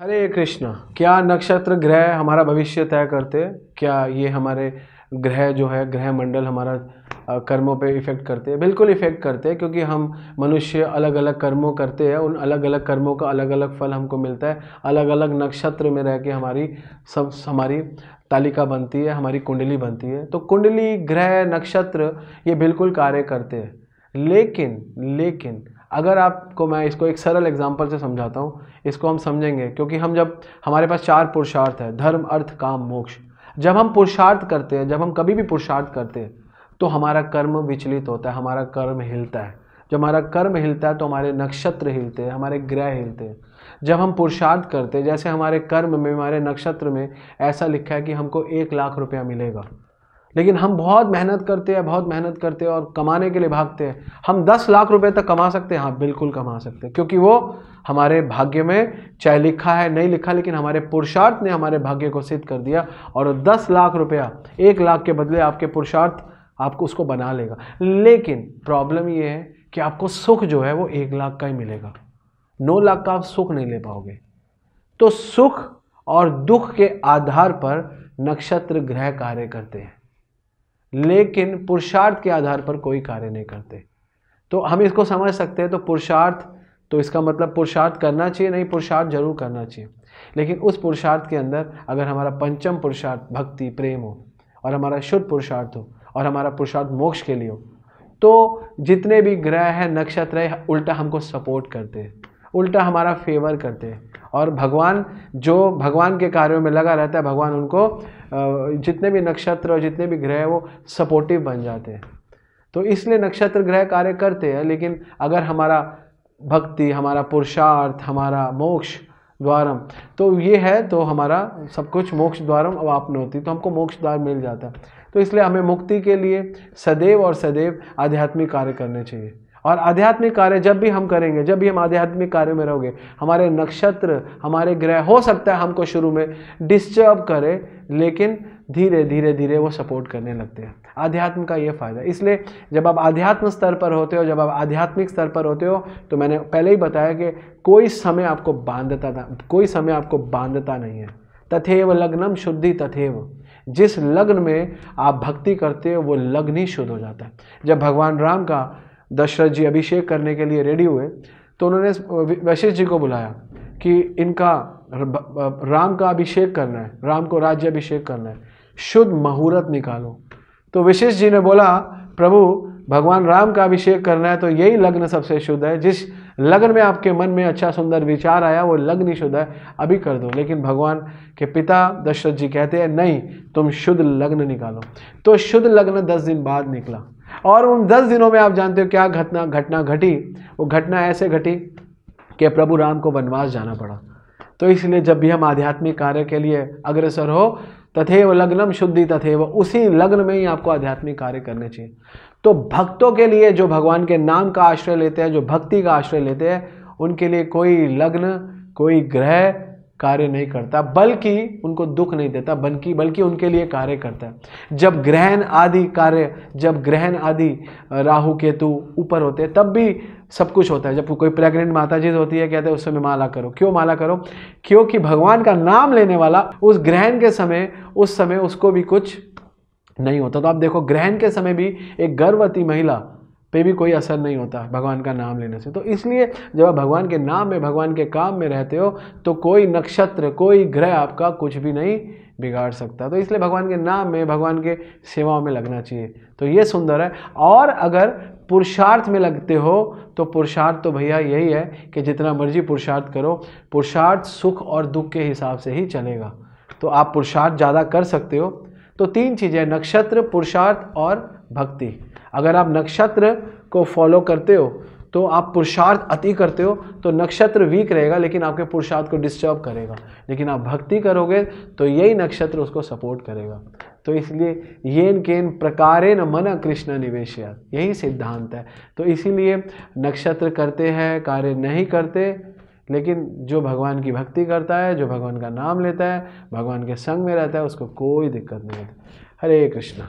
हरे कृष्णा क्या नक्षत्र ग्रह हमारा भविष्य तय करते क्या ये हमारे ग्रह जो है ग्रह मंडल हमारा कर्मों पे इफ़ेक्ट करते हैं बिल्कुल इफ़ेक्ट करते हैं क्योंकि हम मनुष्य अलग अलग कर्मों करते हैं उन अलग अलग कर्मों का अलग अलग फल हमको मिलता है अलग अलग नक्षत्र में रह के हमारी सब हमारी तालिका बनती है हमारी कुंडली बनती है तो कुंडली ग्रह नक्षत्र ये बिल्कुल कार्य करते हैं लेकिन लेकिन अगर आपको मैं इसको एक सरल एग्जाम्पल से समझाता हूँ इसको हम समझेंगे क्योंकि हम जब हमारे पास चार पुरुषार्थ है धर्म अर्थ काम मोक्ष जब हम पुरुषार्थ करते हैं जब हम कभी भी पुरुषार्थ करते हैं तो हमारा कर्म विचलित होता है हमारा कर्म हिलता है जब हमारा कर्म हिलता है तो हमारे नक्षत्र हिलते हैं हमारे ग्रह हिलते हैं जब हम पुरुषार्थ करते हैं जैसे हमारे कर्म में हमारे नक्षत्र में ऐसा लिखा है कि हमको एक लाख रुपया मिलेगा लेकिन हम बहुत मेहनत करते हैं बहुत मेहनत करते हैं और कमाने के लिए भागते हैं हम दस लाख रुपए तक कमा सकते हैं हाँ बिल्कुल कमा सकते हैं क्योंकि वो हमारे भाग्य में चाहे लिखा है नहीं लिखा लेकिन हमारे पुरुषार्थ ने हमारे भाग्य को सिद्ध कर दिया और दस लाख रुपया एक लाख के बदले आपके पुरुषार्थ आपको उसको बना लेगा लेकिन प्रॉब्लम ये है कि आपको सुख जो है वो एक लाख का ही मिलेगा नौ लाख का आप सुख नहीं ले पाओगे तो सुख और दुख के आधार पर नक्षत्र ग्रह कार्य करते हैं लेकिन पुरुषार्थ के आधार पर कोई कार्य नहीं करते तो हम इसको समझ सकते हैं तो पुरुषार्थ तो इसका मतलब पुरुषार्थ करना चाहिए नहीं पुरुषार्थ जरूर करना चाहिए लेकिन उस पुरुषार्थ के अंदर अगर हमारा पंचम पुरुषार्थ भक्ति प्रेम हो और हमारा शुद्ध पुरुषार्थ हो और हमारा पुरुषार्थ मोक्ष के लिए हो तो जितने भी ग्रह हैं नक्षत्र है उल्टा हमको सपोर्ट करते हैं उल्टा हमारा फेवर करते हैं और भगवान जो भगवान के कार्यों में लगा रहता है भगवान उनको जितने भी नक्षत्र और जितने भी ग्रह वो सपोर्टिव बन जाते हैं तो इसलिए नक्षत्र ग्रह कार्य करते हैं लेकिन अगर हमारा भक्ति हमारा पुरुषार्थ हमारा मोक्ष द्वारम तो ये है तो हमारा सब कुछ मोक्ष द्वारम अवापन होती तो हमको मोक्ष द्वार मिल जाता है तो इसलिए हमें मुक्ति के लिए सदैव और सदैव आध्यात्मिक कार्य करने चाहिए और आध्यात्मिक कार्य जब भी हम करेंगे जब भी हम आध्यात्मिक कार्य में रहोगे हमारे नक्षत्र हमारे ग्रह हो सकता है हमको शुरू में डिस्टर्ब करे लेकिन धीरे धीरे धीरे वो सपोर्ट करने लगते हैं आध्यात्म का ये फ़ायदा इसलिए जब आप आध्यात्म स्तर पर होते हो जब आप आध्यात्मिक स्तर पर होते हो तो मैंने पहले ही बताया कि कोई समय आपको बांधता था कोई समय आपको बांधता नहीं है तथेव लग्नम शुद्धि तथेव जिस लग्न में आप भक्ति करते हो वो लग्न ही शुद्ध हो जाता है जब भगवान राम का दशरथ जी अभिषेक करने के लिए रेडी हुए तो उन्होंने वशिष्ठ जी को बुलाया कि इनका राम का अभिषेक करना है राम को राज्य अभिषेक करना है शुद्ध मुहूर्त निकालो तो वशिष्ठ जी ने बोला प्रभु भगवान राम का अभिषेक करना है तो यही लग्न सबसे शुद्ध है जिस लग्न में आपके मन में अच्छा सुंदर विचार आया वो लग्न ही शुद्ध है अभी कर दो लेकिन भगवान के पिता दशरथ जी कहते हैं नहीं तुम शुद्ध लग्न निकालो तो शुद्ध लग्न दस दिन बाद निकला और उन दस दिनों में आप जानते हो क्या घटना घटना घटी वो घटना ऐसे घटी कि प्रभु राम को वनवास जाना पड़ा तो इसलिए जब भी हम आध्यात्मिक कार्य के लिए अग्रसर हो तथेव लग्नम शुद्धि तथेव उसी लग्न में ही आपको आध्यात्मिक कार्य करने चाहिए तो भक्तों के लिए जो भगवान के नाम का आश्रय लेते हैं जो भक्ति का आश्रय लेते हैं उनके लिए कोई लग्न कोई ग्रह कार्य नहीं करता बल्कि उनको दुख नहीं देता बल्कि बल्कि उनके लिए कार्य करता है जब ग्रहण आदि कार्य जब ग्रहण आदि राहु केतु ऊपर होते हैं तब भी सब कुछ होता है जब कोई प्रेग्नेंट माता जी होती है कहते हैं उस समय माला करो क्यों माला करो क्योंकि भगवान का नाम लेने वाला उस ग्रहण के समय उस समय उसको भी कुछ नहीं होता तो आप देखो ग्रहण के समय भी एक गर्भवती महिला पे भी कोई असर नहीं होता भगवान का नाम लेने से तो इसलिए जब आप भगवान के नाम में भगवान के काम में रहते हो तो कोई नक्षत्र कोई ग्रह आपका कुछ भी नहीं बिगाड़ सकता तो इसलिए भगवान के नाम में भगवान के सेवाओं में लगना चाहिए तो ये सुंदर है और अगर पुरुषार्थ में लगते हो तो पुरुषार्थ तो भैया यही है कि जितना मर्जी पुरुषार्थ करो पुरुषार्थ सुख और दुख के हिसाब से ही चलेगा तो आप पुरुषार्थ ज़्यादा कर सकते हो तो तीन चीज़ें नक्षत्र पुरुषार्थ और भक्ति अगर आप नक्षत्र को फॉलो करते हो तो आप पुरुषार्थ अति करते हो तो नक्षत्र वीक रहेगा लेकिन आपके पुरुषार्थ को डिस्टर्ब करेगा लेकिन आप भक्ति करोगे तो यही नक्षत्र उसको सपोर्ट करेगा तो इसलिए येन केन न मन कृष्ण निवेश यही सिद्धांत है तो इसीलिए नक्षत्र करते हैं कार्य नहीं करते लेकिन जो भगवान की भक्ति करता है जो भगवान का नाम लेता है भगवान के संग में रहता है उसको कोई दिक्कत नहीं होती हरे कृष्णा